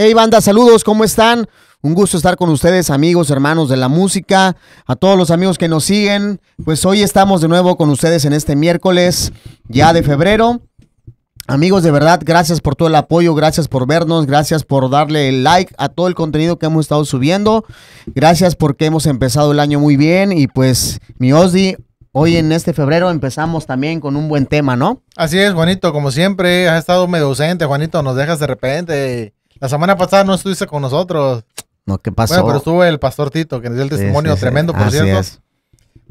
Hey banda, saludos, ¿cómo están? Un gusto estar con ustedes, amigos, hermanos de la música, a todos los amigos que nos siguen. Pues hoy estamos de nuevo con ustedes en este miércoles ya de febrero. Amigos, de verdad, gracias por todo el apoyo, gracias por vernos, gracias por darle like a todo el contenido que hemos estado subiendo. Gracias porque hemos empezado el año muy bien y pues mi Osdi, hoy en este febrero empezamos también con un buen tema, ¿no? Así es, Juanito, como siempre, has estado medio ausente, Juanito, nos dejas de repente la semana pasada no estuviste con nosotros. No, ¿qué pasó? Bueno, pero estuvo el pastor Tito, que nos dio el testimonio tremendo, por Así cierto. Es.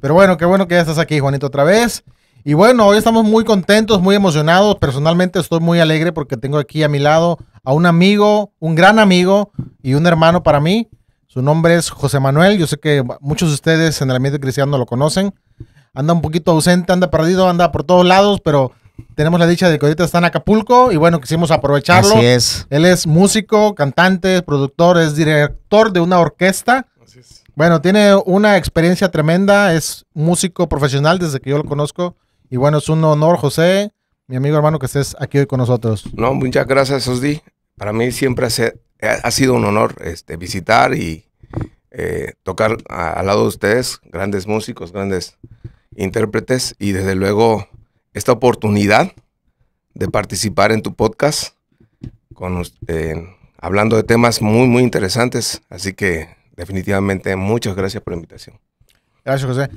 Pero bueno, qué bueno que ya estás aquí, Juanito, otra vez. Y bueno, hoy estamos muy contentos, muy emocionados. Personalmente estoy muy alegre porque tengo aquí a mi lado a un amigo, un gran amigo y un hermano para mí. Su nombre es José Manuel. Yo sé que muchos de ustedes en el ambiente cristiano lo conocen. Anda un poquito ausente, anda perdido, anda por todos lados, pero tenemos la dicha de que ahorita está en Acapulco y bueno, quisimos aprovecharlo. Así es. Él es músico, cantante, productor, es director de una orquesta. Así es. Bueno, tiene una experiencia tremenda, es músico profesional desde que yo lo conozco. Y bueno, es un honor, José, mi amigo hermano, que estés aquí hoy con nosotros. No, muchas gracias, Osdi. Para mí siempre ha sido un honor este, visitar y eh, tocar al lado de ustedes, grandes músicos, grandes intérpretes y desde luego esta oportunidad de participar en tu podcast, con, eh, hablando de temas muy, muy interesantes. Así que definitivamente muchas gracias por la invitación. Gracias, José.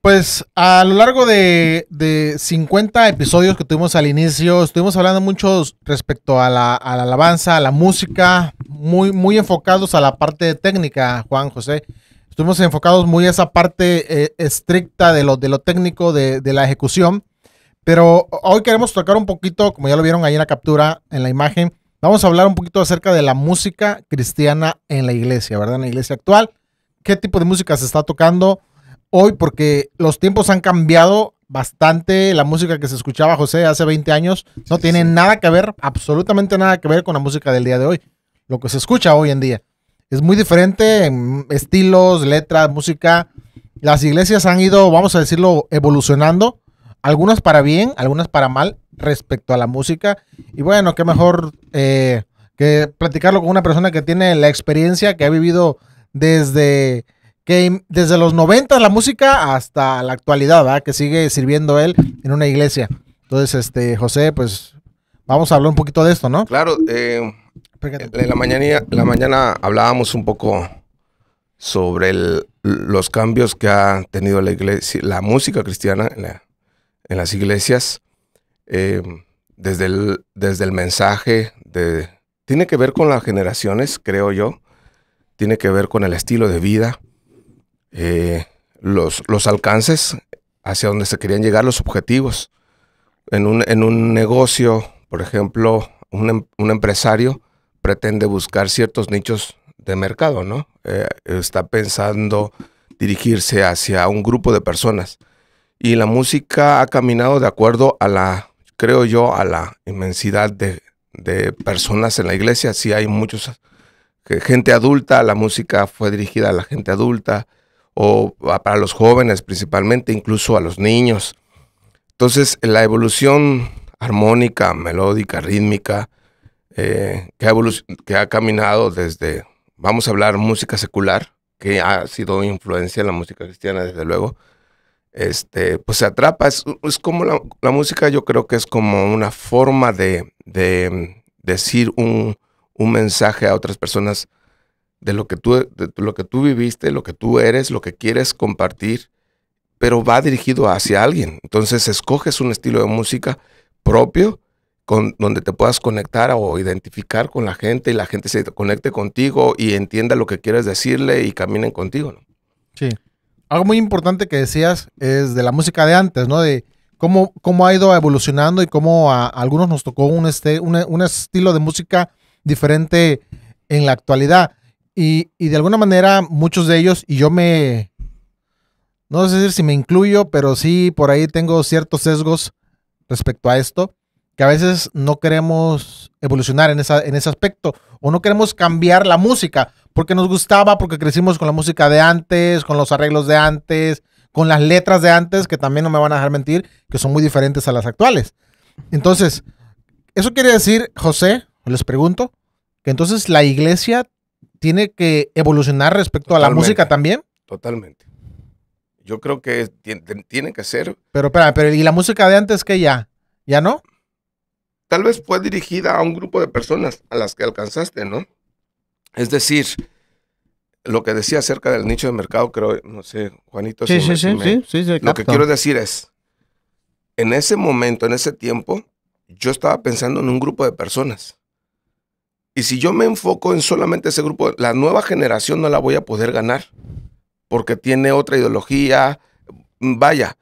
Pues a lo largo de, de 50 episodios que tuvimos al inicio, estuvimos hablando mucho respecto a la, alabanza, a la música, muy, muy enfocados a la parte técnica, Juan José. Estuvimos enfocados muy a esa parte eh, estricta de lo, de lo técnico, de, de la ejecución. Pero hoy queremos tocar un poquito, como ya lo vieron ahí en la captura, en la imagen, vamos a hablar un poquito acerca de la música cristiana en la iglesia, ¿verdad? En la iglesia actual, qué tipo de música se está tocando hoy, porque los tiempos han cambiado bastante, la música que se escuchaba José hace 20 años no tiene nada que ver, absolutamente nada que ver con la música del día de hoy, lo que se escucha hoy en día. Es muy diferente en estilos, letras, música. Las iglesias han ido, vamos a decirlo, evolucionando algunas para bien, algunas para mal respecto a la música. Y bueno, qué mejor eh, que platicarlo con una persona que tiene la experiencia, que ha vivido desde, desde los 90 la música hasta la actualidad, ¿ah? que sigue sirviendo él en una iglesia. Entonces, este José, pues vamos a hablar un poquito de esto, ¿no? Claro, eh, en la mañana, la mañana hablábamos un poco sobre los cambios que ha tenido la iglesia, la música cristiana en la, en las iglesias, eh, desde, el, desde el mensaje, de, tiene que ver con las generaciones, creo yo, tiene que ver con el estilo de vida, eh, los, los alcances hacia donde se querían llegar, los objetivos. En un, en un negocio, por ejemplo, un, em, empresario pretende buscar ciertos nichos de mercado, ¿no? Eh, está pensando dirigirse hacia un grupo de personas y la música ha caminado de acuerdo a la, creo yo, a la inmensidad de, personas en la iglesia. Sí hay muchos, eh, gente adulta, la música fue dirigida a la gente adulta o para los jóvenes principalmente, incluso a los niños. Entonces, la evolución armónica, melódica, rítmica, eh, que, ha que ha caminado desde, vamos a hablar, música secular, que ha sido influencia en la música cristiana, desde luego, este, pues se atrapa. Es, como la, música, yo creo que es como una forma de, mm, decir un, mensaje a otras personas de lo, que tú, de lo que tú viviste, lo que tú eres, lo que quieres compartir, pero va dirigido hacia alguien. Entonces escoges un estilo de música propio con, donde te puedas conectar o identificar con la gente y la gente se conecte contigo y entienda lo que quieres decirle y caminen contigo. ¿no? Algo muy importante que decías es de la música de antes, ¿no? De cómo, cómo ha ido evolucionando y cómo a, algunos nos tocó un, este, un estilo de música diferente en la actualidad. Y, de alguna manera muchos de ellos, y yo me, no sé si me incluyo, pero sí por ahí tengo ciertos sesgos respecto a esto, que a veces no queremos evolucionar en, esa, en ese aspecto o no queremos cambiar la música porque nos gustaba, porque crecimos con la música de antes, con los arreglos de antes, con las letras de antes, que también no me van a dejar mentir, que son muy diferentes a las actuales. Entonces, eso quiere decir, José, les pregunto, que entonces la iglesia tiene que evolucionar respecto a la música también. Totalmente. Yo creo que tiene que ser. Pero espera, pero ¿y la música de antes qué ya? ¿Ya no? Tal vez fue dirigida a un grupo de personas a las que alcanzaste, ¿no? Es decir, lo que decía acerca del nicho de mercado, creo, no sé, Juanito. Sí, sí, sí, sí, Lo que quiero decir es, en ese momento, en ese tiempo, yo estaba pensando en un grupo de personas. Y si yo me enfoco en solamente ese grupo, la nueva generación no la voy a poder ganar, porque tiene otra ideología. Vaya,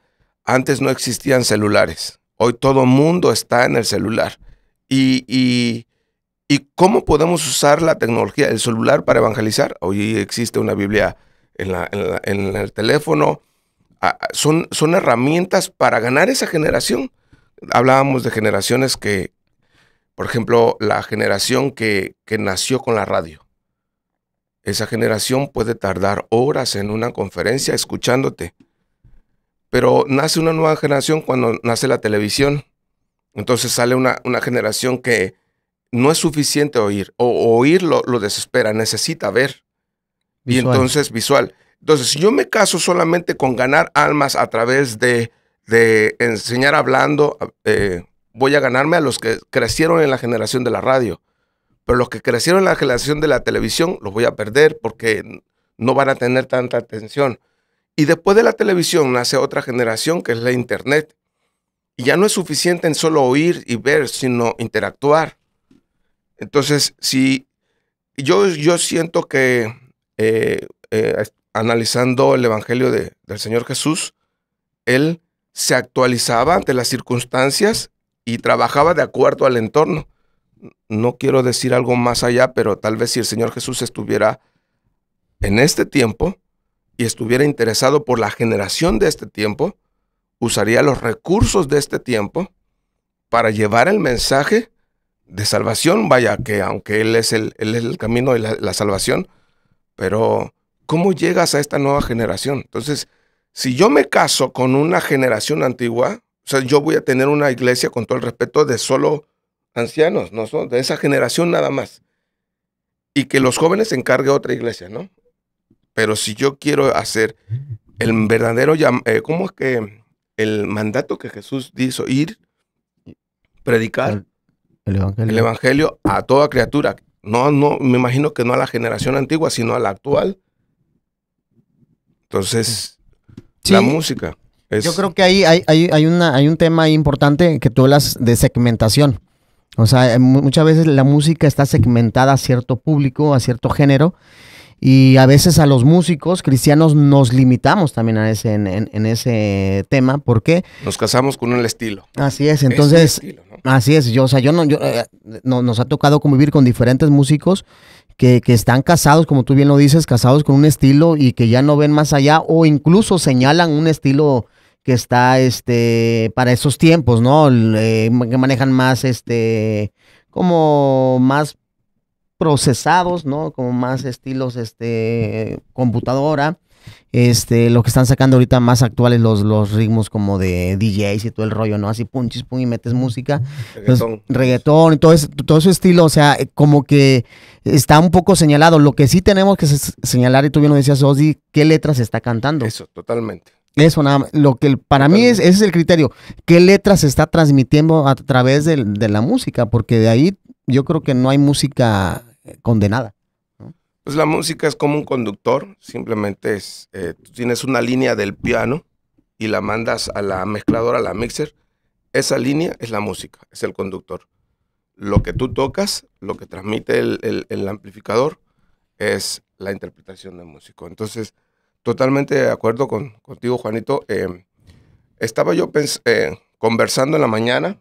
antes no existían celulares. Hoy todo mundo está en el celular. Y, y ¿Y cómo podemos usar la tecnología, el celular para evangelizar? Hoy existe una Biblia en, el teléfono. Ah, ah, son, son herramientas para ganar esa generación. Hablábamos de generaciones que, por ejemplo, la generación que, nació con la radio. Esa generación puede tardar horas en una conferencia escuchándote. Pero nace una nueva generación cuando nace la televisión. Entonces sale una generación que no es suficiente oír, o oír lo, desespera, necesita ver. Y entonces visual. Entonces, si yo me caso solamente con ganar almas a través de, enseñar hablando, eh, voy a ganarme a los que crecieron en la generación de la radio. Pero los que crecieron en la generación de la televisión los voy a perder porque no van a tener tanta atención. Y después de la televisión nace otra generación que es la Internet. Y ya no es suficiente en solo oír y ver, sino interactuar. Entonces, si yo, yo siento que eh, eh, analizando el Evangelio de, del Señor Jesús, Él se actualizaba ante las circunstancias y trabajaba de acuerdo al entorno. No quiero decir algo más allá, pero tal vez si el Señor Jesús estuviera en este tiempo y estuviera interesado por la generación de este tiempo, usaría los recursos de este tiempo para llevar el mensaje de salvación, vaya que aunque Él es el, camino de la, salvación, pero ¿cómo llegas a esta nueva generación? Entonces, si yo me caso con una generación antigua, o sea, yo voy a tener una iglesia con todo el respeto de solo ancianos, no de esa generación nada más. Y que los jóvenes se encargue otra iglesia, ¿no? Pero si yo quiero hacer el verdadero, eh, ¿cómo es que el mandato que Jesús hizo? Ir, predicar, el evangelio. a toda criatura. No, no, me imagino que no a la generación antigua, sino a la actual. Entonces, la música. Yo creo que ahí hay, hay, una, hay un tema importante que tú hablas de segmentación. O sea, eh, muchas veces la música está segmentada a cierto público, a cierto género, y a veces a los músicos cristianos nos limitamos también en, ese tema. ¿Por qué? Nos casamos con el estilo. Así es, entonces Así es, yo, o sea, yo no, yo, eh, no, nos ha tocado convivir con diferentes músicos que, que, están casados, como tú bien lo dices, casados con un estilo y que ya no ven más allá o incluso señalan un estilo que está este para esos tiempos, ¿no? Eh, que manejan más este como más procesados, ¿no? Como más estilos este computadora este, lo que están sacando ahorita más actuales los, los ritmos como de DJs y todo el rollo, ¿no? Así punchis, pum, y metes música. Reggaetón. y todo, ese, estilo, o sea, eh, como que está un poco señalado. Lo que sí tenemos que señalar, y tú bien lo decías, Ozzy, ¿qué letras está cantando? Eso, totalmente. Eso nada Lo que para mí es, ese es el criterio. ¿Qué letras se está transmitiendo a través de, la música? Porque de ahí yo creo que no hay música condenada. Pues la música es como un conductor, simplemente es, eh, tienes una línea del piano y la mandas a la mezcladora, a la mixer. Esa línea es la música, es el conductor. Lo que tú tocas, lo que transmite el, amplificador, es la interpretación del músico. Entonces, totalmente de acuerdo con, contigo, Juanito. Eh, estaba yo eh, conversando en la mañana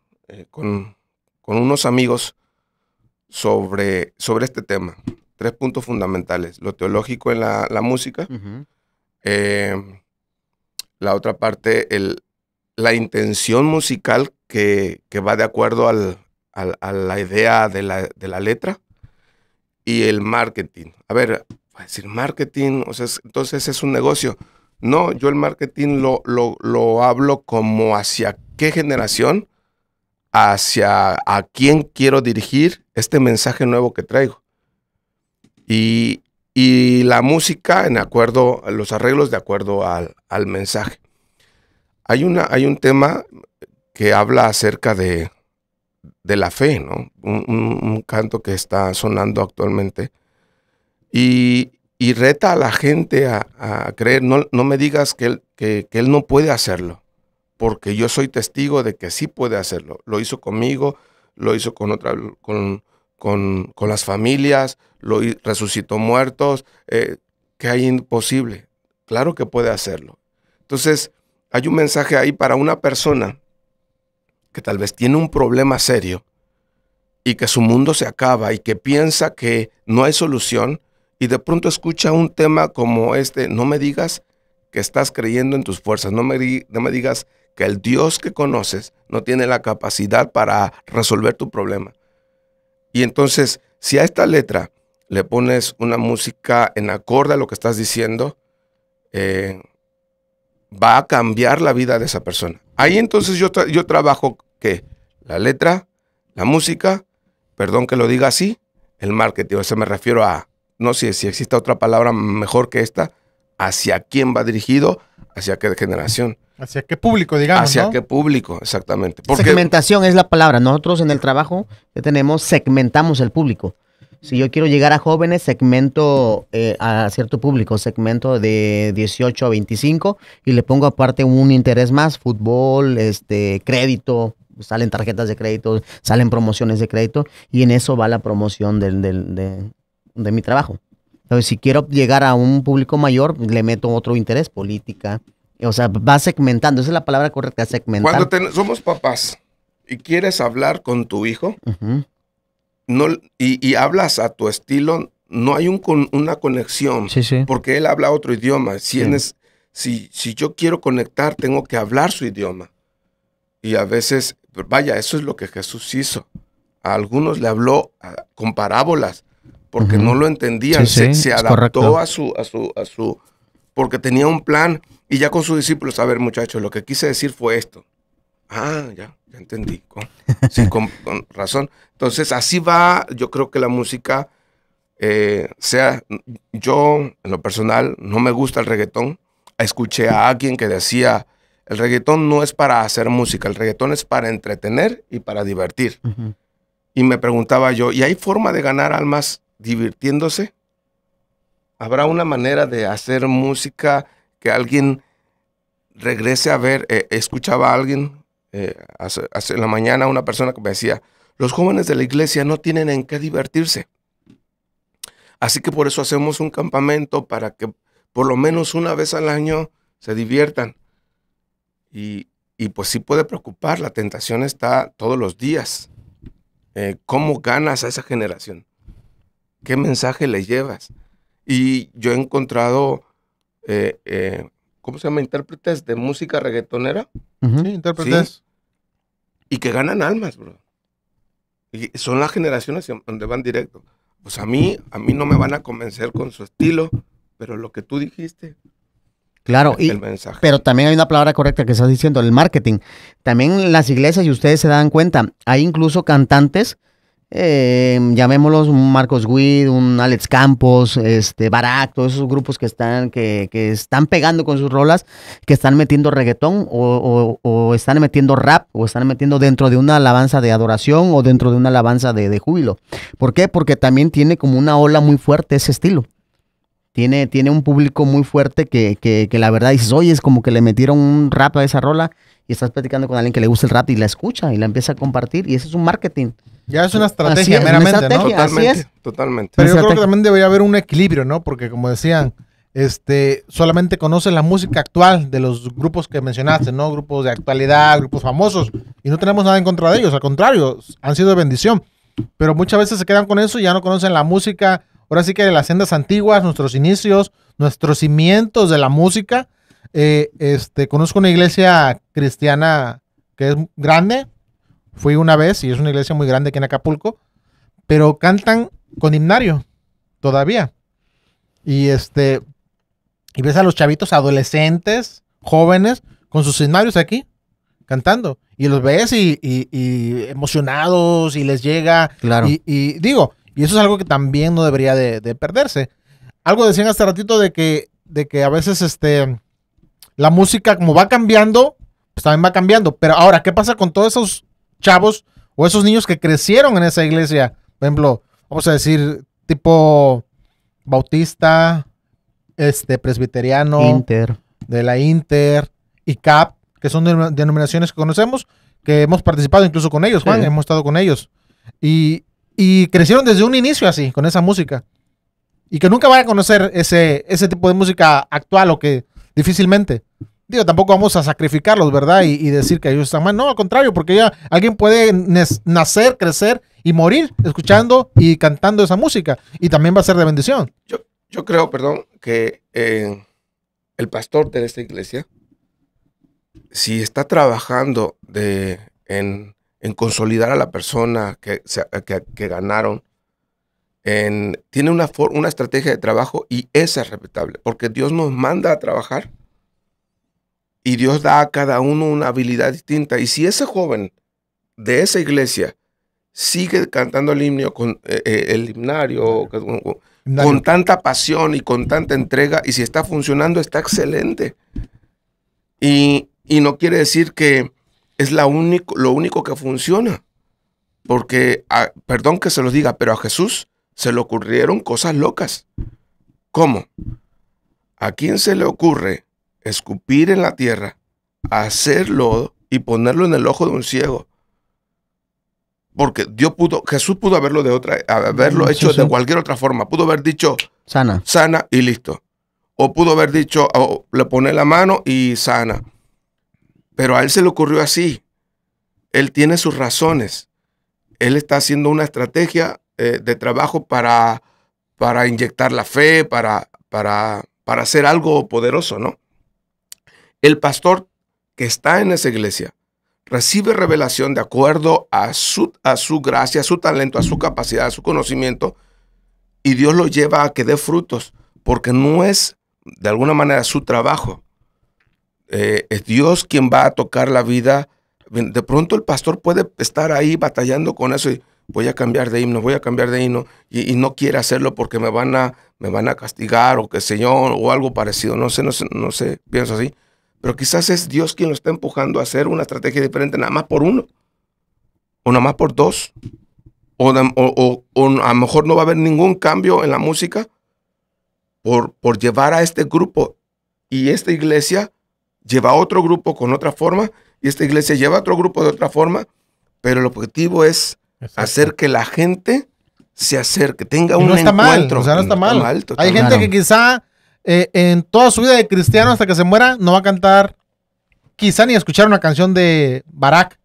con, unos amigos sobre, sobre este tema tres puntos fundamentales. Lo teológico en la, música. Eh, la otra parte, el, la intención musical que, va de acuerdo a la idea de la, letra. Y el marketing. A ver, decir marketing, o sea, entonces es un negocio. No, yo el marketing lo, lo, lo hablo como hacia qué generación, hacia a quién quiero dirigir este mensaje nuevo que traigo. Y, la música en acuerdo, los arreglos de acuerdo al, mensaje. Hay, una, hay un tema que habla acerca de, la fe, ¿no? Un, canto que está sonando actualmente. Y, reta a la gente a, creer. No, me digas que él, que él no puede hacerlo, porque yo soy testigo de que sí puede hacerlo. Lo hizo conmigo, lo hizo con otra, con, con, las familias, lo, resucitó muertos, eh, que hay imposible. Claro que puede hacerlo. Entonces, hay un mensaje ahí para una persona que tal vez tiene un problema serio y que su mundo se acaba y que piensa que no hay solución y de pronto escucha un tema como este, no me digas que estás creyendo en tus fuerzas, no me digas que el Dios que conoces no tiene la capacidad para resolver tu problema. Y entonces, si a esta letra le pones una música en acorde a lo que estás diciendo, eh, va a cambiar la vida de esa persona. Ahí entonces yo, yo trabajo que la letra, la música, perdón que lo diga así, el marketing, o sea, me refiero a, no sé si existe otra palabra mejor que esta, hacia quién va dirigido, hacia qué generación. ¿Hacia qué público, digamos? ¿Hacia qué público, exactamente? Segmentación es la palabra. Nosotros en el trabajo que tenemos segmentamos el público. Si yo quiero llegar a jóvenes, segmento eh, a cierto público, segmento de 18 a 25 y le pongo aparte un interés más, fútbol, este, crédito, salen tarjetas de crédito, salen promociones de crédito y en eso va la promoción del, de, de mi trabajo. Entonces, si quiero llegar a un público mayor, le meto otro interés, política, o sea, va segmentando, esa es la palabra correcta, segmentar. Cuando somos papás y quieres hablar con tu hijo no, y, hablas a tu estilo, no hay una conexión. Porque él habla otro idioma. Si, si, yo quiero conectar, tengo que hablar su idioma. Y a veces, vaya, eso es lo que Jesús hizo. A algunos le habló ah, con parábolas porque no lo entendían. se, adaptó a su, a su, a su porque tenía un plan y ya con sus discípulos, a ver muchachos, lo que quise decir fue esto. Ah, ya, ya entendí, con, sí, con, razón. Entonces así va, yo creo que la música, eh, sea, yo en lo personal no me gusta el reggaetón. Escuché a alguien que decía, el reggaetón no es para hacer música, el reggaetón es para entretener y para divertir. Y me preguntaba yo, ¿y hay forma de ganar almas divirtiéndose? ¿Habrá una manera de hacer música que alguien regrese a ver? Eh, escuchaba a alguien eh, hace, la mañana una persona que me decía, los jóvenes de la iglesia no tienen en qué divertirse. Así que por eso hacemos un campamento para que por lo menos una vez al año se diviertan. Y, pues sí puede preocupar, la tentación está todos los días. Eh, ¿Cómo ganas a esa generación? ¿Qué mensaje le llevas? Y yo he encontrado, eh, eh, ¿cómo se llama? Intérpretes de música reggaetonera. Sí, intérpretes. Y que ganan almas, bro. Y son las generaciones donde van directo. Pues a mí, a mí no me van a convencer con su estilo, pero lo que tú dijiste, Claro, y, pero también hay una palabra correcta que estás diciendo, el marketing. También las iglesias, y ustedes se dan cuenta, hay incluso cantantes eh, llamémoslos un Marcos Witt, un Alex Campos, este Barak, todos esos grupos que están, que, que están pegando con sus rolas, que están metiendo reggaetón o, están metiendo rap o están metiendo dentro de una alabanza de adoración o dentro de una alabanza de, júbilo. ¿Por qué? Porque también tiene como una ola muy fuerte ese estilo. Tiene, tiene un público muy fuerte que, la verdad dices, oye, es como que le metieron un rap a esa rola y estás platicando con alguien que le gusta el rap y la escucha y la empieza a compartir y ese es un marketing. Ya es una estrategia meramente, ¿no? Totalmente, así es. totalmente. Pero yo creo que también debería haber un equilibrio, ¿no? Porque como decían, este, solamente conocen la música actual de los grupos que mencionaste, ¿no? Grupos de actualidad, grupos famosos, y no tenemos nada en contra de ellos, al contrario, han sido de bendición. Pero muchas veces se quedan con eso y ya no conocen la música, ahora sí que de las sendas antiguas, nuestros inicios, nuestros cimientos de la música. Eh, este, conozco una iglesia cristiana que es grande, Fui una vez y es una iglesia muy grande aquí en Acapulco, pero cantan con himnario todavía. Y este, y ves a los chavitos adolescentes, jóvenes, con sus himnarios aquí, cantando. Y los ves y, emocionados y les llega. Claro. Y, digo, y eso es algo que también no debería de, perderse. Algo decían hace ratito de que, de que a veces este, la música como va cambiando, pues también va cambiando. Pero ahora, ¿qué pasa con todos esos chavos o esos niños que crecieron en esa iglesia. Por ejemplo, vamos a decir, tipo bautista, este presbiteriano, Inter. de la Inter y CAP, que son denominaciones que conocemos, que hemos participado incluso con ellos, Juan, hemos estado con ellos. Y, y crecieron desde un inicio así, con esa música. Y que nunca van a conocer ese, ese tipo de música actual o que difícilmente. Digo, tampoco vamos a sacrificarlos, ¿verdad? Y, decir que ellos están mal. No, al contrario, porque ya alguien puede nacer, crecer y morir escuchando y cantando esa música. Y también va a ser de bendición. Yo, yo creo, perdón, que eh, el pastor de esta iglesia, si está trabajando de, en, consolidar a la persona que, que, ganaron, tiene una, una estrategia de trabajo y esa es respetable, porque Dios nos manda a trabajar y Dios da a cada uno una habilidad distinta. Y si ese joven de esa iglesia sigue cantando el himno con eh, eh, el himnario con, tanta pasión y con tanta entrega y si está funcionando está excelente y, no quiere decir que es la único, lo único que funciona porque perdón que se lo diga pero a Jesús se le ocurrieron cosas locas ¿cómo? ¿a quién se le ocurre escupir en la tierra, hacer lodo y ponerlo en el ojo de un ciego. Porque Dios pudo, Jesús pudo haberlo de otra, haberlo mm, hecho de cualquier otra forma. Pudo haber dicho sana, sana y listo. O pudo haber dicho le pone la mano y sana. Pero a él se le ocurrió así. Él tiene sus razones. Él está haciendo una estrategia eh, de trabajo para, para inyectar la fe, para, para, para hacer algo poderoso, ¿no? El pastor que está en esa iglesia recibe revelación de acuerdo a su, a su gracia, a su talento, a su capacidad, a su conocimiento, y Dios lo lleva a que dé frutos, porque no es de alguna manera su trabajo. Eh, es Dios quien va a tocar la vida. De pronto el pastor puede estar ahí batallando con eso y voy a cambiar de himno, voy a cambiar de himno y, no quiere hacerlo porque me van a, me van a castigar o que señor, o algo parecido. No sé, no sé, no sé, pienso así. Pero quizás es Dios quien lo está empujando a hacer una estrategia diferente nada más por uno, o nada más por dos, o, a lo mejor no va a haber ningún cambio en la música por, por llevar a este grupo y esta iglesia lleva a otro grupo con otra forma y esta iglesia lleva a otro grupo de otra forma, pero el objetivo es hacer que la gente se acerque, tenga un no está Mal, no está mal. Hay gente que quizá eh, en toda su vida de cristiano hasta que se muera, no va a cantar, quizá ni escuchar una canción de Barack,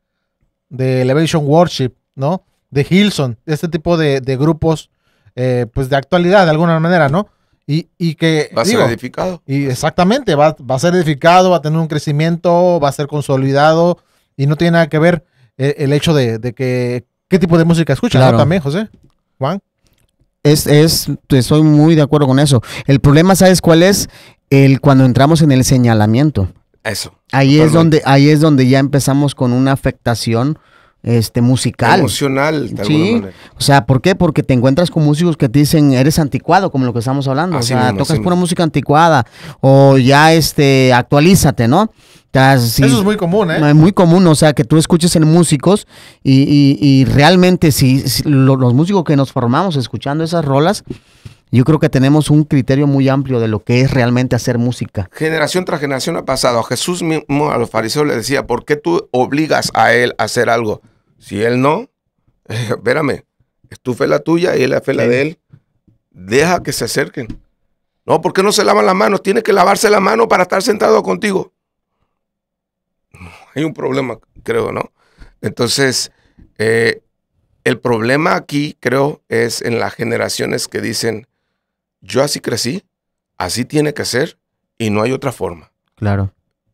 de Elevation Worship, ¿no? De Hilson, este tipo de, grupos, eh, pues de actualidad de alguna manera, ¿no? Y, y que... Va a ser edificado. Y exactamente, va, a ser edificado, va a tener un crecimiento, va a ser consolidado y no tiene nada que ver eh, el, hecho de, de, que qué tipo de música escucha, ¿no? También, José. Juan es, es, estoy muy de acuerdo con eso. El problema, ¿sabes cuál es? El cuando entramos en el señalamiento. Eso. Ahí es donde, ahí es donde ya empezamos con una afectación este musical. Emocional, de sí. O sea, ¿por qué? Porque te encuentras con músicos que te dicen, eres anticuado, como lo que estamos hablando. o sea, tocas pura música anticuada. O ya este, actualízate, ¿no? Eso es muy común, ¿eh? Es muy común, o sea, que tú escuches en músicos y, y, realmente si, los músicos que nos formamos escuchando esas rolas, yo creo que tenemos un criterio muy amplio de lo que es realmente hacer música. Generación tras generación ha pasado. A Jesús mismo, a los fariseos le decía, ¿por qué tú obligas a él a hacer algo? Si él no, espérame, es tu fe la tuya y él la fe la de él. Deja que se acerquen. No, ¿por qué no se lavan las manos? Tiene que lavarse la mano para estar sentado contigo. Hay un problema, creo, ¿no? Entonces, eh, el problema aquí, creo, es en las generaciones que dicen, yo así crecí, así tiene que ser y no hay otra forma. Claro.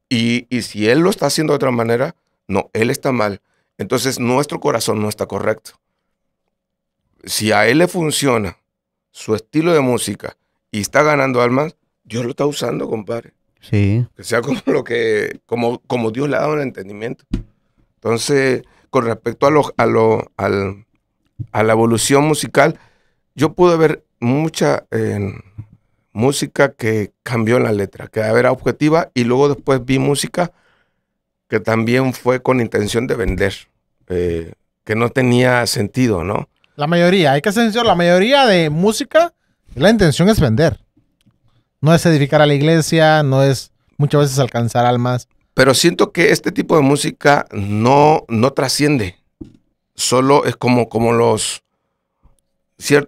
Y, si él lo está haciendo de otra manera, no, él está mal. Entonces nuestro corazón no está correcto. Si a él le funciona su estilo de música y está ganando almas, Dios lo está usando, compadre. Sí. Que sea como lo que, como, como Dios le ha dado el entendimiento. Entonces, con respecto a, lo, a, lo, al, a la evolución musical, yo pude ver mucha eh, música que cambió la letra, que era objetiva, y luego después vi música que también fue con intención de vender, eh, que no tenía sentido, ¿no? La mayoría, hay que sincero, la mayoría de música, la intención es vender. No es edificar a la iglesia, no es muchas veces alcanzar almas. Pero siento que este tipo de música no, no trasciende. Solo es como, como los,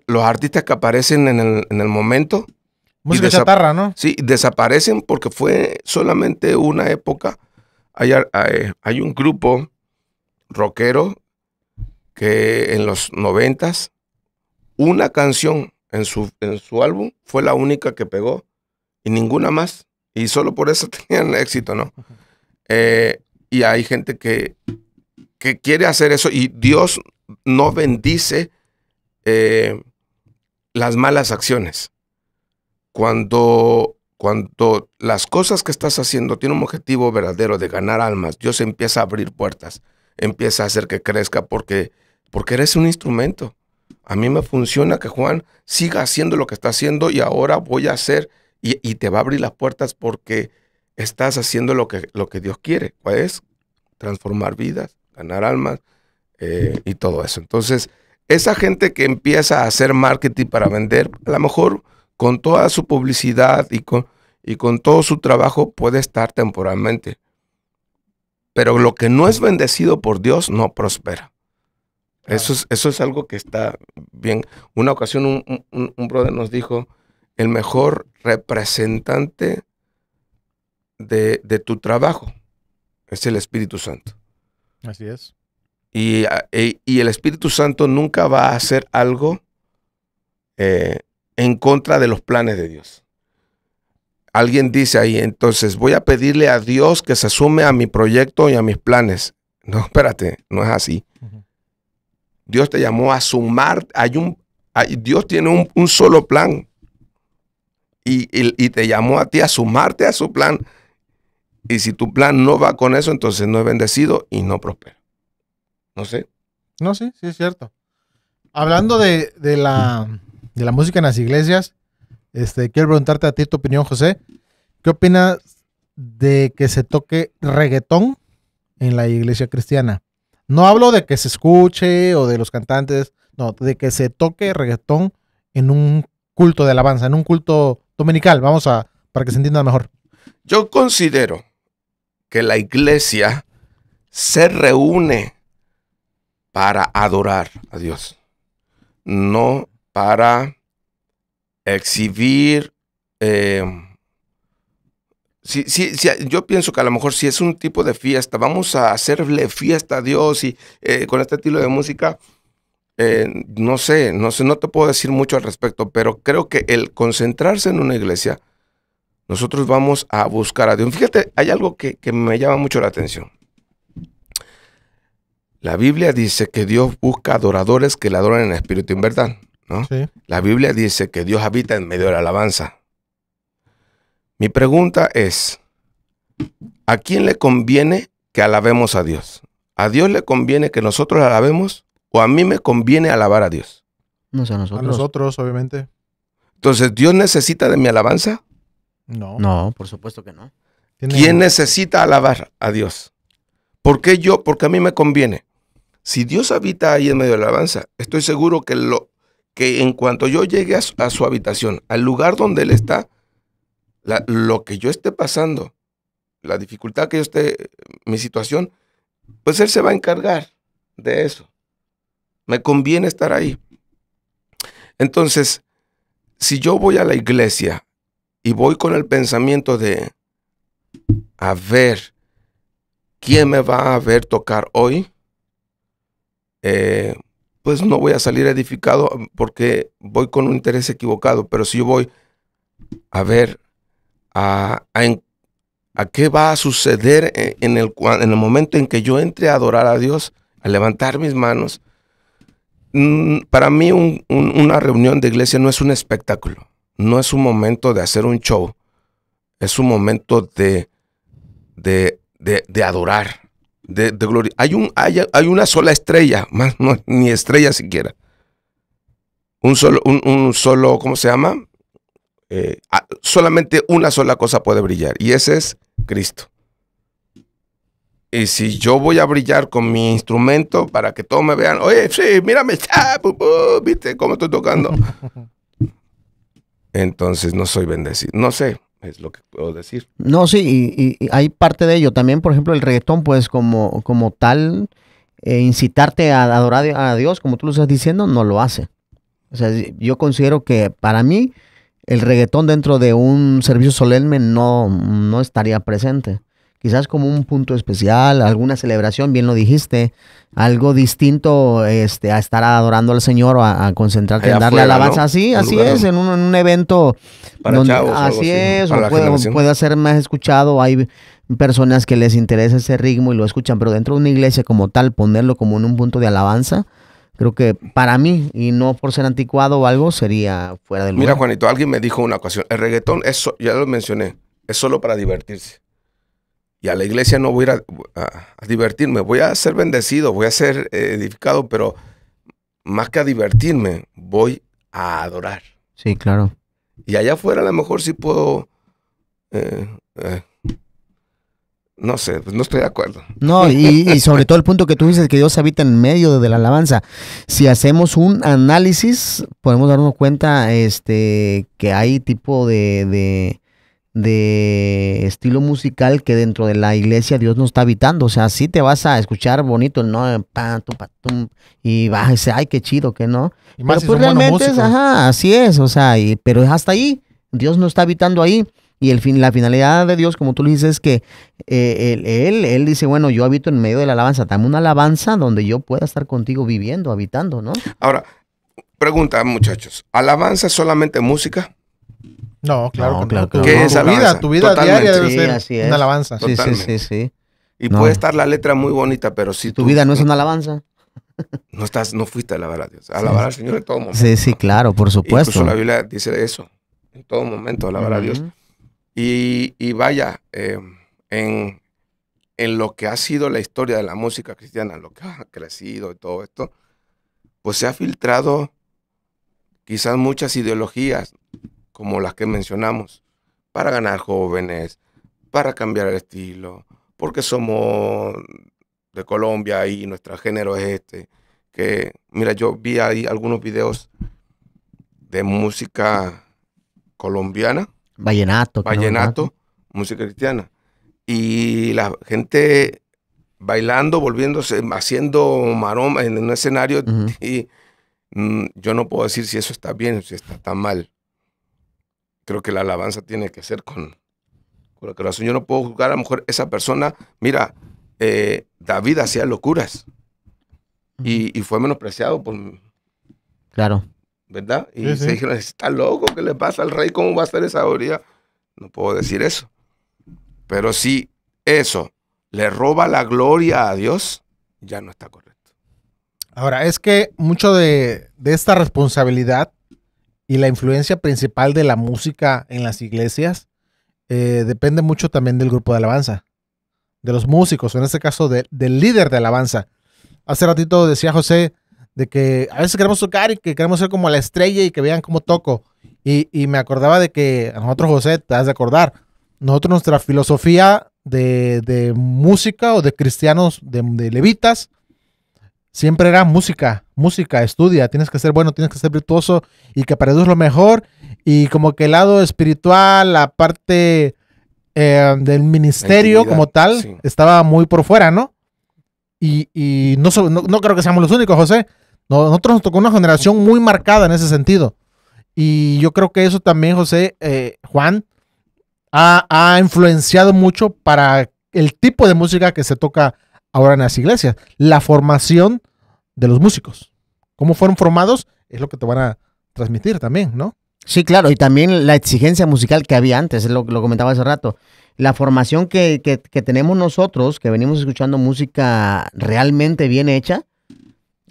los artistas que aparecen en el, momento. Música chatarra, ¿no? Sí, desaparecen porque fue solamente una época. Hay, un grupo rockero que en los noventas, una canción en su, en su álbum fue la única que pegó y ninguna más. Y solo por eso tenían éxito, ¿no? Eh, y hay gente que, que quiere hacer eso y Dios no bendice eh, las malas acciones. Cuando, cuando las cosas que estás haciendo tienen un objetivo verdadero de ganar almas, Dios empieza a abrir puertas, empieza a hacer que crezca porque, porque eres un instrumento. A mí me funciona que Juan siga haciendo lo que está haciendo y ahora voy a hacer y, te va a abrir las puertas porque estás haciendo lo que, lo que Dios quiere, ¿cuál es? Transformar vidas, ganar almas eh, y todo eso. Entonces, esa gente que empieza a hacer marketing para vender, a lo mejor con toda su publicidad y con, y con todo su trabajo puede estar temporalmente. Pero lo que no es bendecido por Dios no prospera. Eso, es, eso es algo que está bien. Una ocasión un, brother nos dijo, el mejor representante de, de, tu trabajo es el Espíritu Santo. Así es. Ah, e, y, el Espíritu Santo nunca va a hacer algo eh, en contra de los planes de Dios. Alguien dice ahí, entonces voy a pedirle a Dios que se sume a mi proyecto y a mis planes. No, espérate, no es así. Dios te llamó a sumar. Hay un, Dios tiene un, solo plan. Y, y, te llamó a ti a sumarte a su plan. Y si tu plan no va con eso, entonces no es bendecido y no prospera. No sé. No, sé, sí es cierto. Hablando de, la, la música en las iglesias, este, quiero preguntarte a ti tu opinión, José. ¿Qué opinas de que se toque reggaetón en la iglesia cristiana? No hablo de que se escuche o de los cantantes, no, de que se toque reggaetón en un culto de alabanza, en un culto dominical, vamos a, para que se entienda mejor. Yo considero que la iglesia se reúne para adorar a Dios, no para exhibir... Eh, yo pienso que a lo mejor si es un tipo de fiesta, vamos a hacerle fiesta a Dios y eh, con este estilo de música, eh, no sé, no sé, no te puedo decir mucho al respecto, pero creo que el concentrarse en una iglesia, nosotros vamos a buscar a Dios. Fíjate, hay algo que me llama mucho la atención. La Biblia dice que Dios busca adoradores que le adoran en espíritu y en verdad. ¿no? La Biblia dice que Dios habita en medio de la alabanza. Mi pregunta es, ¿a quién le conviene que alabemos a Dios? ¿A Dios le conviene que nosotros alabemos o a mí me conviene alabar a Dios? No sé, a nosotros. A nosotros, obviamente. Entonces, ¿Dios necesita de mi alabanza? No. No, por supuesto que no. ¿Quién necesita alabar a Dios? ¿Por qué yo? Porque a mí me conviene. Si Dios habita ahí en medio de la alabanza, estoy seguro que, lo, que en cuanto yo llegue a su, habitación, al lugar donde Él está, lo que yo esté pasando, la dificultad que yo esté, mi situación, pues Él se va a encargar de eso. Me conviene estar ahí. Entonces, si yo voy a la iglesia y voy con el pensamiento de, a ver, ¿quién me va a ver tocar hoy? Eh, pues no voy a salir edificado porque voy con un interés equivocado, pero si yo voy a ver a, qué va a suceder e, en el, en el momento en que yo entre a adorar a Dios, a levantar mis manos, mm, para mí una reunión de iglesia no es un espectáculo, no es un momento de hacer un show, es un momento de, de, de adorar, gloria. Hay, un, hay, una sola estrella, más no, ni estrella siquiera. Un solo, un, solo ¿cómo se llama? Eh, ah, solamente una sola cosa puede brillar y ese es Cristo. Y si yo voy a brillar con mi instrumento para que todos me vean, oye, sí, mírame, viste cómo estoy tocando. Entonces no soy bendecido. No sé, es lo que puedo decir. No, sí, y, hay parte de ello. También, por ejemplo, el reggaetón, pues como, como tal, eh, incitarte a adorar a Dios, como tú lo estás diciendo, no lo hace. O sea, yo considero que para mí el reggaetón dentro de un servicio solemne no, no estaría presente quizás como un punto especial, alguna celebración, bien lo dijiste, algo distinto este, a estar adorando al Señor, a, a concentrarte en darle alabanza. Así, así es, en un, en un evento Para donde, chavos, así es, puede, ser más escuchado, hay personas que les interesa ese ritmo y lo escuchan, pero dentro de una iglesia como tal, ponerlo como en un punto de alabanza, creo que para mí, y no por ser anticuado o algo, sería fuera del lugar. Mira, Juanito, alguien me dijo una ocasión, el reggaetón, eso ya lo mencioné, es solo para divertirse y a la iglesia no voy a ir a, divertirme, voy a ser bendecido, voy a ser eh, edificado, pero más que a divertirme, voy a adorar. Sí, claro. Y allá afuera a lo mejor sí puedo... Eh, eh, no sé, pues, no estoy de acuerdo. No, y, sobre todo el punto que tú dices, que Dios habita en medio de la alabanza. Si hacemos un análisis, podemos darnos cuenta este, que hay tipo de de estilo musical que dentro de la iglesia Dios no está habitando. O sea, sí te vas a escuchar bonito no, eh, pa, tum, y va a decir, ay, qué chido que no. pero pues realmente es, ajá, así es, o sea, pero es hasta ahí. Dios no está habitando ahí. Y el fin, la finalidad de Dios, como tú le dices, es que eh, él, él, dice, bueno, yo habito en medio de la alabanza, dame una alabanza donde yo pueda estar contigo viviendo, habitando, ¿no? Ahora, pregunta, muchachos, ¿alabanza solamente música? No, claro, claro que, tu vida, tu vida diaria debe ser una alabanza. Sí, sí, sí, Y puede estar la letra muy bonita, pero si tu vida no es una alabanza. No estás, no fuiste a alabar a Dios, a alabar al Señor en todo momento. Sí, sí, claro, por supuesto. Incluso la Biblia dice eso, en todo momento alabar a Dios. Y, y vaya, eh, en, en, lo que ha sido la historia de la música cristiana, lo que ha crecido y todo esto, pues se ha filtrado quizás muchas ideologías, como las que mencionamos, para ganar jóvenes, para cambiar el estilo, porque somos de Colombia y nuestro género es este. Que, mira, yo vi ahí algunos videos de música colombiana. Vallenato. Vallenato, música cristiana. Y la gente bailando, volviéndose, haciendo maroma en un escenario. Y mm, yo no puedo decir si eso está bien o si está tan mal creo que la alabanza tiene que ser con, con que corazón. Yo no puedo juzgar a lo mejor esa persona. Mira, eh, David hacía locuras y, y, fue menospreciado por. Claro. ¿Verdad? Y se dijeron, está loco, ¿qué le pasa al rey? ¿Cómo va a ser esa orilla? No puedo decir eso. Pero si eso le roba la gloria a Dios, ya no está correcto. Ahora, es que mucho de, de esta responsabilidad y la influencia principal de la música en las iglesias eh, depende mucho también del grupo de alabanza, de los músicos, en este caso del líder de alabanza. Hace ratito decía José de que a veces queremos tocar y que queremos ser como la estrella y que vean cómo toco. Y, me acordaba de que a nosotros, José, te has de acordar, nosotros nuestra filosofía de, música o de cristianos, de levitas, siempre era música, música, estudia, tienes que ser bueno, tienes que ser virtuoso y que para lo mejor. Y como que el lado espiritual, la parte eh, del ministerio como tal, estaba muy por fuera, ¿no? Y, y no, no, creo que seamos los únicos, José. Nosotros nos tocó una generación muy marcada en ese sentido. Y yo creo que eso también, José, eh, Juan, ha, ha influenciado mucho para el tipo de música que se toca ahora en las iglesias. La formación de los músicos. Cómo fueron formados es lo que te van a transmitir también, ¿no? Sí, claro, y también la exigencia musical que había antes, lo, lo comentaba hace rato. La formación que, que, tenemos nosotros, que venimos escuchando música realmente bien hecha,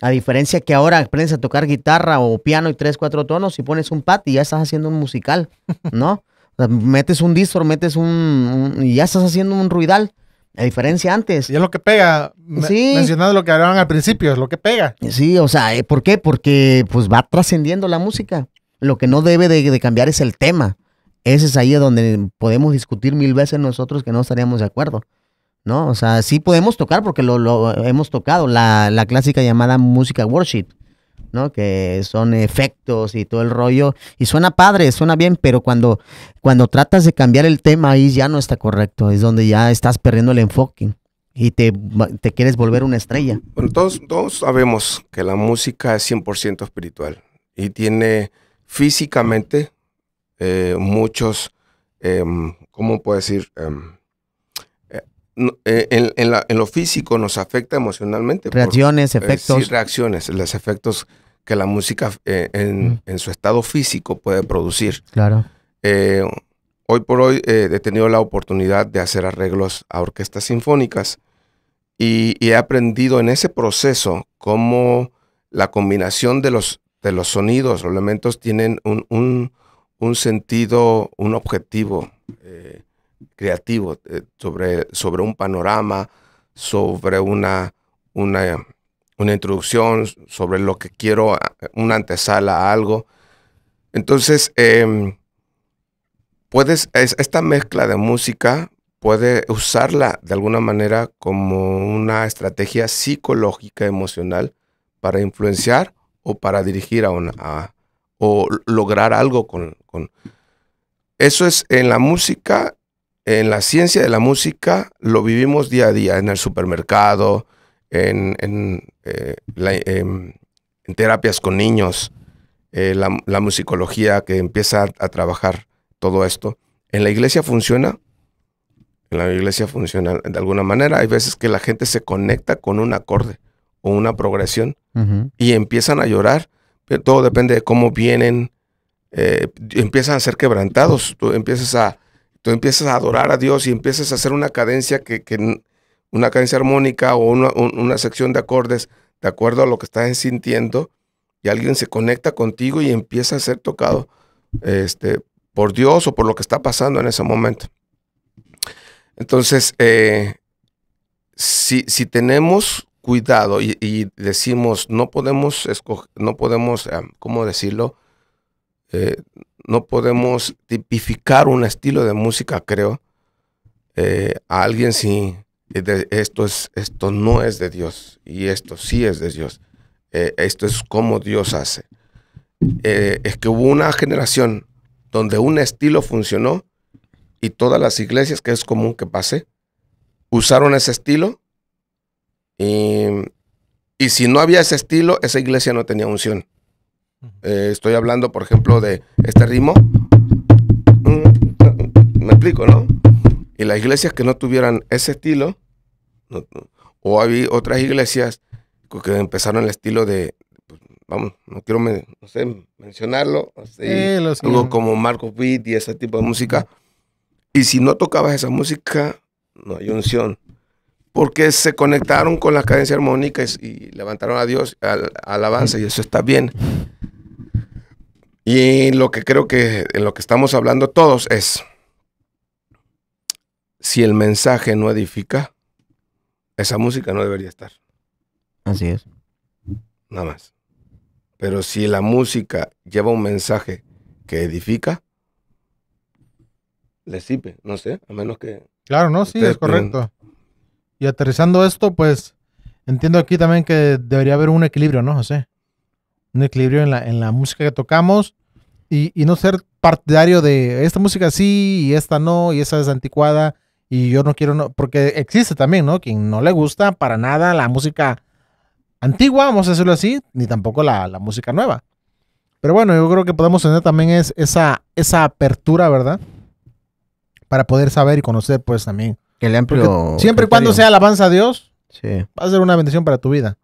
a diferencia que ahora aprendes a tocar guitarra o piano y tres, cuatro tonos y pones un pat y ya estás haciendo un musical, ¿no? metes un distor, metes un, y ya estás haciendo un ruidal. A diferencia antes. Y es lo que pega. Sí. Mencionando lo que hablaban al principio, es lo que pega. Sí, o sea, eh, ¿por qué? Porque pues va trascendiendo la música. Lo que no debe de, cambiar es el tema. Ese es ahí donde podemos discutir mil veces nosotros que no estaríamos de acuerdo. ¿No? O sea, sí podemos tocar porque lo, lo hemos tocado, la, la clásica llamada música worship ¿no? Que son efectos y todo el rollo. Y suena padre, suena bien, pero cuando, cuando tratas de cambiar el tema ahí ya no está correcto. Es donde ya estás perdiendo el enfoque y te, quieres volver una estrella. Bueno, todos, todos sabemos que la música es 100% espiritual y tiene físicamente eh, muchos, em, ¿cómo puedo decir? Em, eh, eh, en, lo físico nos afecta emocionalmente. Reacciones, efectos. sí, reacciones, los efectos que la música eh, mm. en, su estado físico puede producir. Claro. Eh, hoy por hoy eh, he tenido la oportunidad de hacer arreglos a orquestas sinfónicas y, he aprendido en ese proceso cómo la combinación de los, de los sonidos los elementos tienen un, un sentido, un objetivo creativo sobre, sobre un panorama, sobre una, una una introducción sobre lo que quiero, una antesala algo. Entonces, em, puedes, esta mezcla de música puede usarla de alguna manera como una estrategia psicológica emocional para influenciar o para dirigir a una, o lograr algo con... Eso es en la música, en la ciencia de la música, lo vivimos día a día, en el supermercado, en, eh, em, en, terapias con niños, eh, la, musicología que empieza a, trabajar todo esto. En la iglesia funciona, en la iglesia funciona de alguna manera. Hay veces que la gente se conecta con un acorde o una progresión y empiezan a llorar, pero todo depende de cómo vienen, eh, empiezan a ser quebrantados, tú empiezas a, tú empiezas a adorar a Dios y empiezas a hacer una cadencia que una cadencia armónica o una, sección de acordes de acuerdo a lo que estás sintiendo y alguien se conecta contigo y empieza a ser tocado este, por Dios o por lo que está pasando en ese momento. Entonces, eh, si, tenemos cuidado y, decimos, no podemos escoger, no podemos, eh, ¿cómo decirlo? Eh, no podemos tipificar un estilo de música, creo. a alguien sin esto, es, esto no es de Dios y esto sí es de Dios. Eh, esto es como Dios hace. Eh, es que hubo una generación donde un estilo funcionó y todas las iglesias, que es común que pase, usaron ese estilo y, si no había ese estilo, esa iglesia no tenía unción. Eh, estoy hablando, por ejemplo, de este ritmo. Mm, mm, mm, me explico, ¿no? Y las iglesias que no tuvieran ese estilo, o había otras iglesias que empezaron el estilo de, pues, vamos, no quiero mencionarlo, así, como Marcos Beat y ese tipo de música. Y si no tocabas esa música, no hay unción. Porque se conectaron con las cadencias armónicas y, levantaron a Dios, al, alabanza, y eso está bien. Y lo que creo que en lo que estamos hablando todos es si el mensaje no edifica, esa música no debería estar. Así es. Nada más. Pero si la música lleva un mensaje que edifica, le sirve, no sé, a menos que... Claro, no, sí, es correcto. Y aterrizando esto, pues entiendo aquí también que debería haber un equilibrio, ¿no, José? Un equilibrio en la, en la música que tocamos y, y no ser partidario de esta música sí y esta no y esa es anticuada y yo no quiero, no, porque existe también, ¿no? Quien no le gusta para nada la música antigua, vamos a decirlo así, ni tampoco la, la música nueva. Pero bueno, yo creo que podemos tener también es, esa, esa apertura, ¿verdad? Para poder saber y conocer, pues también. El siempre y cuando sea alabanza a Dios, va a ser una bendición para tu vida.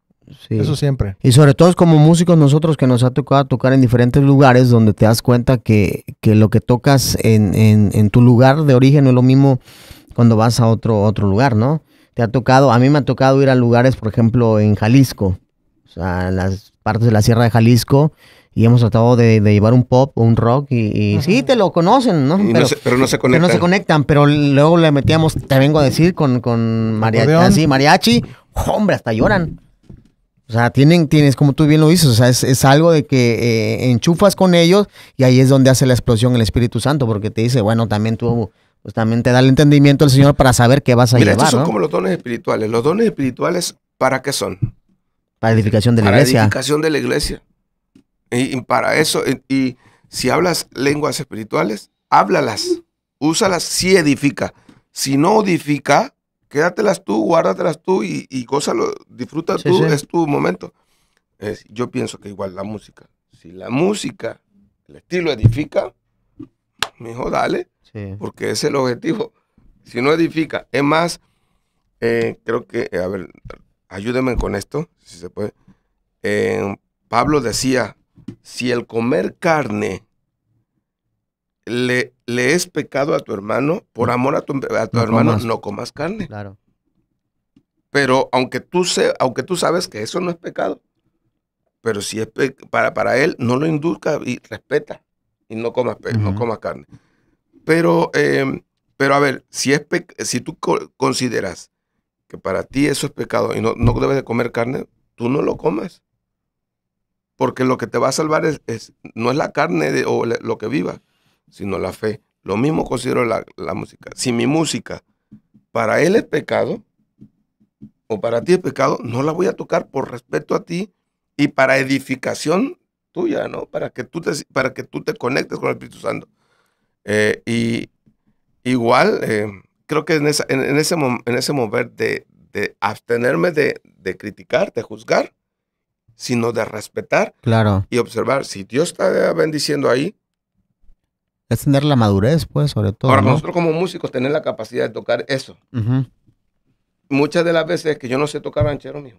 Eso siempre. Y sobre todo es como músicos nosotros que nos ha tocado tocar en diferentes lugares donde te das cuenta que, que lo que tocas en, en, en, tu lugar de origen es lo mismo cuando vas a otro, otro lugar, ¿no? Te ha tocado, a mí me ha tocado ir a lugares, por ejemplo, en Jalisco, o sea, las partes de la Sierra de Jalisco, y hemos tratado de, llevar un pop, un rock, y, sí, te lo conocen, ¿no? Pero no, se, conectan. Pero no se conectan, pero luego le metíamos, te vengo a decir, con, con mariachi, así, ah, mariachi, hombre, hasta lloran. O sea, tienen, tienes, como tú bien lo dices, o sea, es, algo de que eh, enchufas con ellos y ahí es donde hace la explosión el Espíritu Santo, porque te dice, bueno, también tú pues también te da el entendimiento el Señor para saber qué vas a Mira, llevar. Estos son como los dones espirituales. ¿Los dones espirituales para qué son? Para edificación de la iglesia. Para edificación de la iglesia. Y, para eso, y, si hablas lenguas espirituales, háblalas, úsalas si edifica. Si no edifica, quédatelas tú, guárdatelas tú y, y disfruta tú, es tu momento. yo pienso que igual la música. Si la música, el estilo edifica, me dale, porque ese es el objetivo. Si no edifica, es más, eh, creo que, eh, a ver, ayúdeme con esto, si se puede. Eh, Pablo decía, si el comer carne le, es pecado a tu hermano, por amor a tu, a tu hermano, no comas carne. Claro. Pero aunque tú, se, aunque tú sabes que eso no es pecado, pero si es para, para él, no lo induzca y respeta y no comas, no comas carne. Pero, em, pero a ver, si, si tú consideras que para ti eso es pecado y no, debes de comer carne, tú no lo comes. Porque lo que te va a salvar es, no es la carne o lo que viva, sino la fe. Lo mismo considero la, la, música. Si mi música para él es pecado, o para ti es pecado, no la voy a tocar por respeto a ti y para edificación tuya, ¿no? Para que tú te, para que tú te conectes con el Espíritu Santo. Eh, y igual, eh, creo que en, en, ese, en ese mover de, abstenerme de, de, criticar, de juzgar, sino de respetar claro. y observar. Si Dios está bendiciendo ahí, es tener la madurez, pues, sobre todo. Ahora, nosotros como músicos tener la capacidad de tocar eso. Muchas de las veces que yo no sé tocar ranchero, mijo.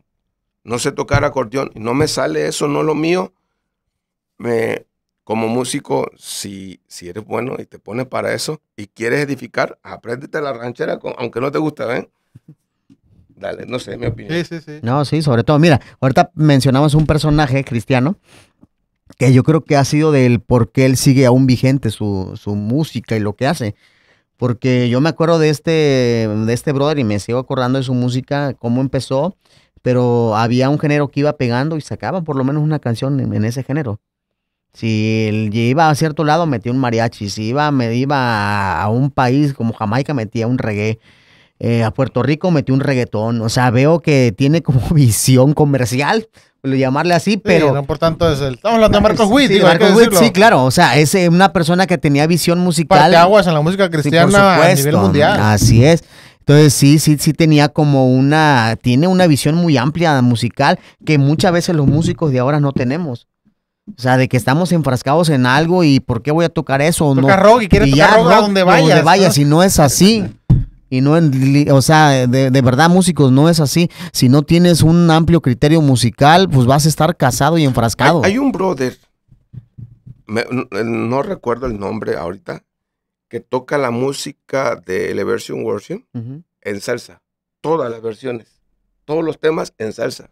No sé tocar acordeón. No me sale eso, no lo mío. Me, como músico, si, si eres bueno y te pones para eso y quieres edificar, apréndete la ranchera, aunque no te guste ¿ven? Dale, no sé, mi opinión. Sí, sí, sí. No, sí, sobre todo, mira, ahorita mencionamos un personaje cristiano que yo creo que ha sido del por qué él sigue aún vigente su, música y lo que hace. Porque yo me acuerdo de este, de este brother y me sigo acordando de su música, cómo empezó, pero había un género que iba pegando y sacaba por lo menos una canción en ese género. Si él iba a cierto lado, metía un mariachi. Si iba, me iba a un país como Jamaica, metía un reggae. Eh, a Puerto Rico metía un reggaetón. O sea, veo que tiene como visión comercial, lo llamarle así, pero. no, por tanto es el. Estamos hablando de Marcos Witt, sí, Marcos Witt, sí, claro. O sea, es eh, una persona que tenía visión musical. Parte aguas en la música cristiana a nivel mundial. Así es. Entonces sí, sí, sí tenía como una, tiene una visión muy amplia musical que muchas veces los músicos de ahora no tenemos. O sea, de que estamos enfrascados en algo y por qué voy a tocar eso o Toca no. Rock y quiere tocar rock, a donde vayas. Donde vayas ¿no? y no es así. Y no, o sea, de, verdad, músicos, no es así. Si no tienes un amplio criterio musical, pues vas a estar casado y enfrascado. Hay, un brother, no recuerdo el nombre ahorita, que toca la música de Elevation Worship en salsa. Todas las versiones, todos los temas en salsa.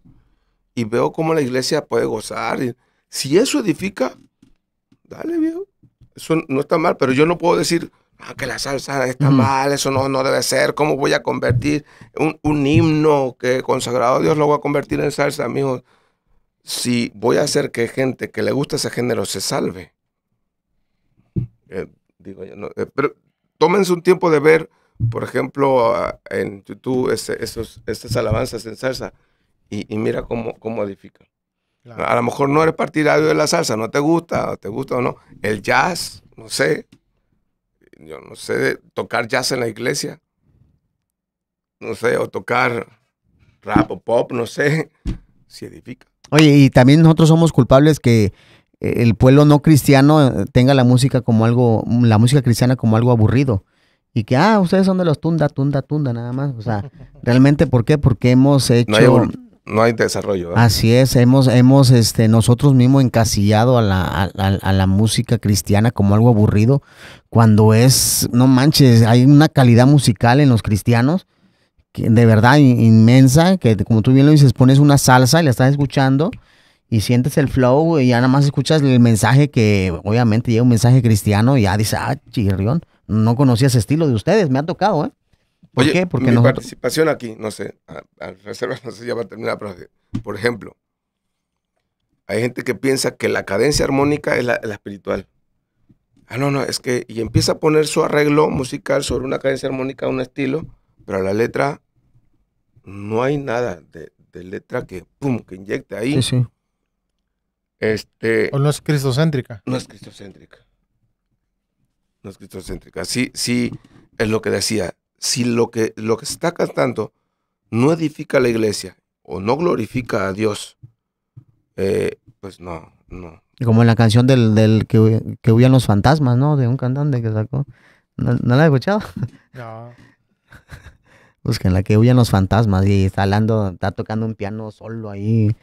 Y veo cómo la iglesia puede gozar. Y, si eso edifica, dale, viejo. Eso no está mal, pero yo no puedo decir ah, que la salsa está mal, eso no, no debe ser. ¿Cómo voy a convertir un, himno que consagrado a Dios lo voy a convertir en salsa, amigos? Si voy a hacer que gente que le gusta ese género se salve. Eh, digo yo, eh, pero tómense un tiempo de ver, por ejemplo, ah, en YouTube esos, esas alabanzas en salsa y, mira cómo, cómo edifican. A lo mejor no eres partidario de la salsa, no te gusta, te gusta o no. El jazz, no sé. Yo no sé, tocar jazz en la iglesia. No sé, o tocar rap o pop, no sé. Si edifica. Oye, y también nosotros somos culpables que eh, el pueblo no cristiano eh, tenga la música como algo, la música cristiana como algo aburrido. Y que, ah, ustedes son de los tunda, tunda, tunda, nada más. O sea, realmente, ¿por qué? Porque hemos hecho no hay desarrollo. Así es, hemos, hemos este, nosotros mismos encasillado a la, a, la, música cristiana como algo aburrido, cuando es, no manches, hay una calidad musical en los cristianos de verdad inmensa, que como tú bien lo dices, pones una salsa y la estás escuchando y sientes el flow y ya nada más escuchas el mensaje que obviamente llega un mensaje cristiano y ya dices, ah, chirrión, no conocía ese estilo de ustedes, me ha tocado, ¿eh? Oye, Porque mi participación aquí, no sé, a, reservas no sé si ya va a terminar, pero por ejemplo, hay gente que piensa que la cadencia armónica es la, espiritual. Ah, no, no, es que, y empieza a poner su arreglo musical sobre una cadencia armónica, un estilo, pero la letra, no hay nada de, letra que, pum, que inyecte ahí. Sí, sí. Este, o no es cristocéntrica. No es cristocéntrica. No es cristocéntrica. Sí, sí, es lo que decía si lo que, lo que se está cantando no edifica la iglesia o no glorifica a Dios, eh, pues no, no. Como en la canción del, que, que los fantasmas, ¿no? De un cantante que sacó. ¿No, la he escuchado? No. Busquen pues la que huyen los fantasmas y está hablando, está tocando un piano solo ahí.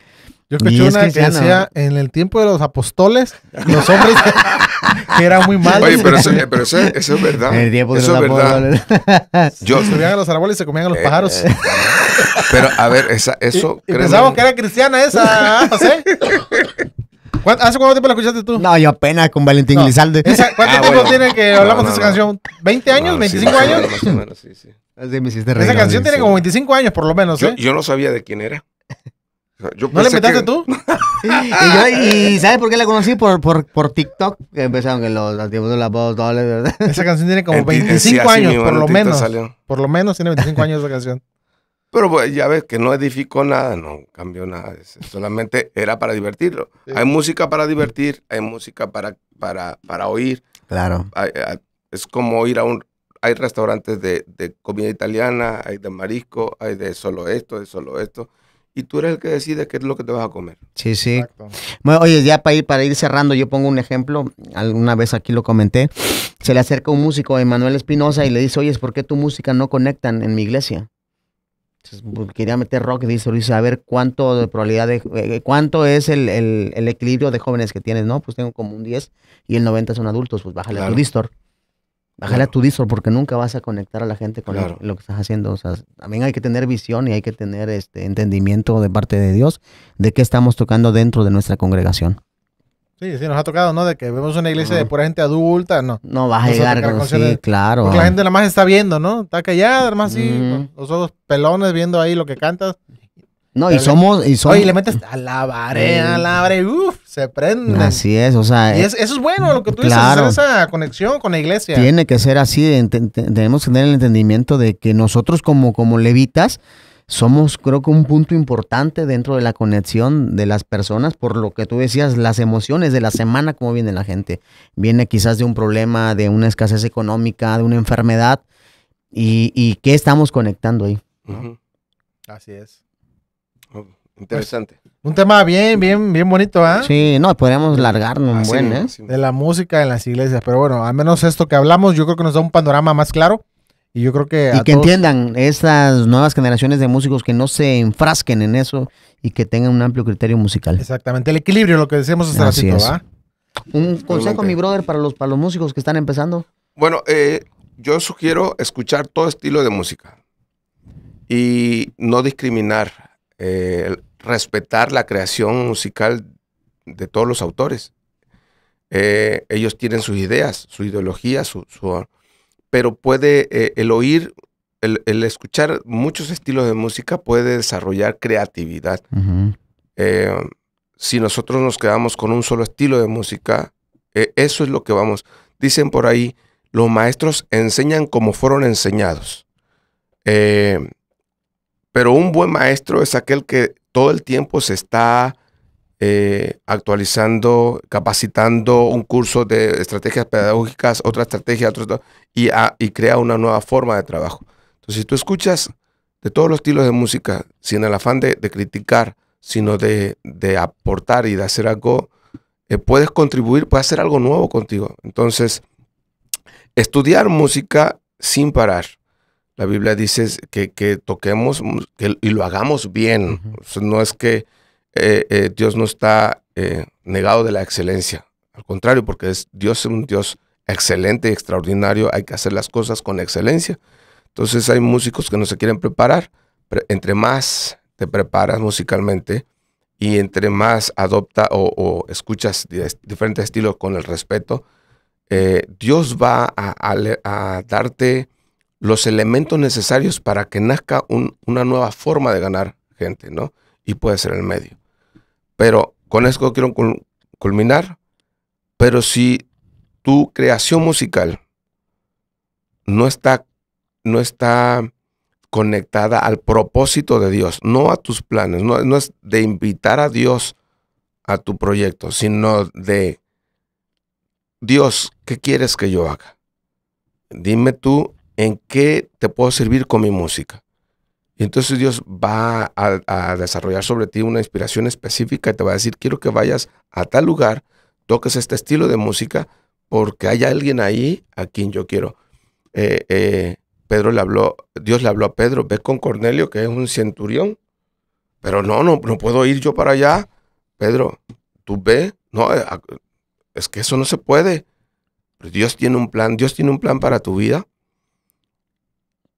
Yo escuché una que, decía, en el tiempo de los apóstoles, los hombres que eran muy malos. Oye, pero eso, pero eso, eso es verdad. el Yo, se comían a los árboles y se comían a los eh, pájaros. Eh, pero, a ver, esa, eso... Y, pensamos que era cristiana esa, ¿ah, ¿Hace cuánto tiempo la escuchaste tú? No, yo apenas con Valentín Glizalde. ¿Cuánto ah, tiempo tiene que hablamos de esa canción? ¿20 años? ¿25 años? sí, sí. Esa canción tiene como 25 años por lo menos, ¿eh? Yo no sabía de quién era. ¿No le metaste tú? y, ¿sabes por qué la conocí? Por, por, por TikTok. Que empezaron en los tiempos de las voz ¿verdad? Esa canción tiene como 25 años, por lo menos. Por lo menos tiene 25 años esa canción. Pero pues, ya ves que no edificó nada, no cambió nada. Solamente era para divertirlo. Hay música para divertir, hay música para, para, para oír. Claro. es como ir a un... Hay restaurantes de, de comida italiana, hay de marisco, hay de solo esto, de solo esto y tú eres el que decide qué es lo que te vas a comer. Sí, sí. Bueno, oye, ya para ir, para ir cerrando, yo pongo un ejemplo, alguna vez aquí lo comenté, se le acerca un músico, Emanuel Espinosa, y le dice, oye, ¿por qué tu música no conectan en mi iglesia? Pues, quería meter rock, dice y a ver cuánto de probabilidad, de, eh, eh, cuánto es el, equilibrio de jóvenes que tienes, ¿no? Pues tengo como un 10 y el 90 son adultos, pues bájale claro. tu distor. Bájale a tu disco porque nunca vas a conectar a la gente con lo, que estás haciendo. O sea, también hay que tener visión y hay que tener este entendimiento de parte de Dios de qué estamos tocando dentro de nuestra congregación. Sí, sí, nos ha tocado, ¿no? De que vemos una iglesia de pura gente adulta, ¿no. No vas a llegar, sí, claro. la gente nada más está viendo, ¿no? Está callada, nada más así, los ojos pelones viendo ahí lo que cantas. No, y somos, y somos. Oye, le metes a la varena, eh, a la varena, uff, se prende. Así es, o sea. eso es bueno lo que tú dices, hacer esa conexión con la iglesia. Tiene que ser así, tenemos que tener el entendimiento de que nosotros como, como levitas somos creo que un punto importante dentro de la conexión de las personas por lo que tú decías, las emociones de la semana, cómo viene la gente. Viene quizás de un problema, de una escasez económica, de una enfermedad y, y qué estamos conectando ahí. Así es. Pues, Interesante. un tema bien, bien, bien bonito, ¿ah? Sí, no, podríamos largarnos ah, ¿eh? De la música en las iglesias, pero bueno, al menos esto que hablamos, yo creo que nos da un panorama más claro. Y yo creo que. Y que entiendan estas nuevas generaciones de músicos que no se enfrasquen en eso y que tengan un amplio criterio musical. Exactamente, el equilibrio, lo que decíamos hasta la ratito, ¿ah? Un consejo, mi brother, para los, para músicos que están empezando. Bueno, eh, yo sugiero escuchar todo estilo de música y no discriminar eh, respetar la creación musical de todos los autores. Eh, ellos tienen sus ideas, su ideología, su, pero puede eh, el oír, el, escuchar muchos estilos de música puede desarrollar creatividad. Eh, si nosotros nos quedamos con un solo estilo de música, e, eso es lo que vamos. Dicen por ahí, los maestros enseñan como fueron enseñados. pero un buen maestro es aquel que todo el tiempo se está eh, actualizando, capacitando un curso de estrategias pedagógicas, otra estrategia, otro, ah, y, crea una nueva forma de trabajo. Entonces, si tú escuchas de todos los estilos de música, sin el afán de, criticar, sino de, aportar y de hacer algo, eh, puedes contribuir, puedes hacer algo nuevo contigo. Entonces, estudiar música sin parar la Biblia dice que, toquemos mm, y lo hagamos bien. no es que eh, eh, Dios no está eh, negado de la excelencia. Al contrario, porque es, Dios es un Dios excelente y extraordinario. Hay que hacer las cosas con excelencia. Entonces hay músicos que no se quieren preparar. entre más te preparas musicalmente y entre más adopta o, escuchas diferentes estilos con el respeto, Dios va a, darte los elementos necesarios para que nazca una nueva forma de ganar gente, ¿no? Y puede ser el medio. Pero con esto quiero culminar. Pero si tu creación musical no está, no está conectada al propósito de Dios, no a tus planes, no, no es de invitar a Dios a tu proyecto, sino de Dios, ¿qué quieres que yo haga? Dime tú ¿en qué te puedo servir con mi música? Y entonces Dios va a, desarrollar sobre ti una inspiración específica y te va a decir, quiero que vayas a tal lugar, toques este estilo de música, porque hay alguien ahí a quien yo quiero. Eh, eh, Pedro le habló, Dios le habló a Pedro, ve con Cornelio, que es un centurión, pero no, no, no puedo ir yo para allá. Pedro, tú ve, no, eh, es que eso no se puede. Dios tiene un plan, Dios tiene un plan para tu vida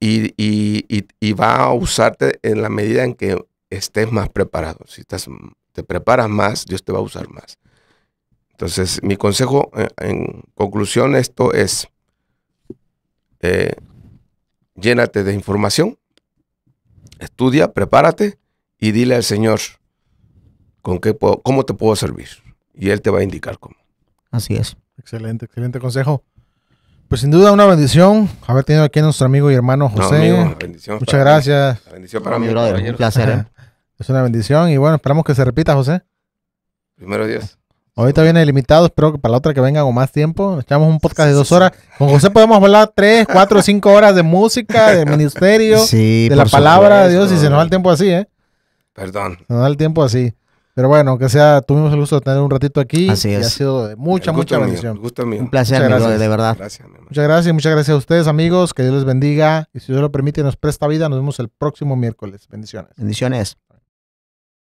y, y, va a usarte en la medida en que estés más preparado. Si estás, mm, te preparas más, Dios te va a usar más. Entonces, mi consejo eh, en conclusión, esto es, eh, llénate de información, estudia, prepárate y dile al Señor con qué cómo te puedo servir. Y Él te va a indicar cómo. Así es. Excelente, excelente consejo. Pues sin duda una bendición haber tenido aquí a nuestro amigo y hermano José. Muchas gracias. Bendición para un placer. ¿eh? Es una bendición y bueno, esperamos que se repita, José. Primero Dios. Ahorita viene limitado, espero que para la otra que venga con más tiempo. Echamos un podcast de dos horas. Con José podemos hablar tres, cuatro, cinco horas de música, de ministerio, de la palabra de Dios, y se nos da el tiempo así, ¿eh? Perdón. Se nos da el tiempo así. Pero bueno, aunque sea, tuvimos el gusto de tener un ratito aquí. Así es. Y ha sido de mucha, mucha bendición. gusto Un placer, de verdad. muchas gracias, muchas gracias a ustedes, amigos. Que Dios les bendiga. Y si Dios lo permite, nos presta vida. Nos vemos el próximo miércoles. Bendiciones. Bendiciones.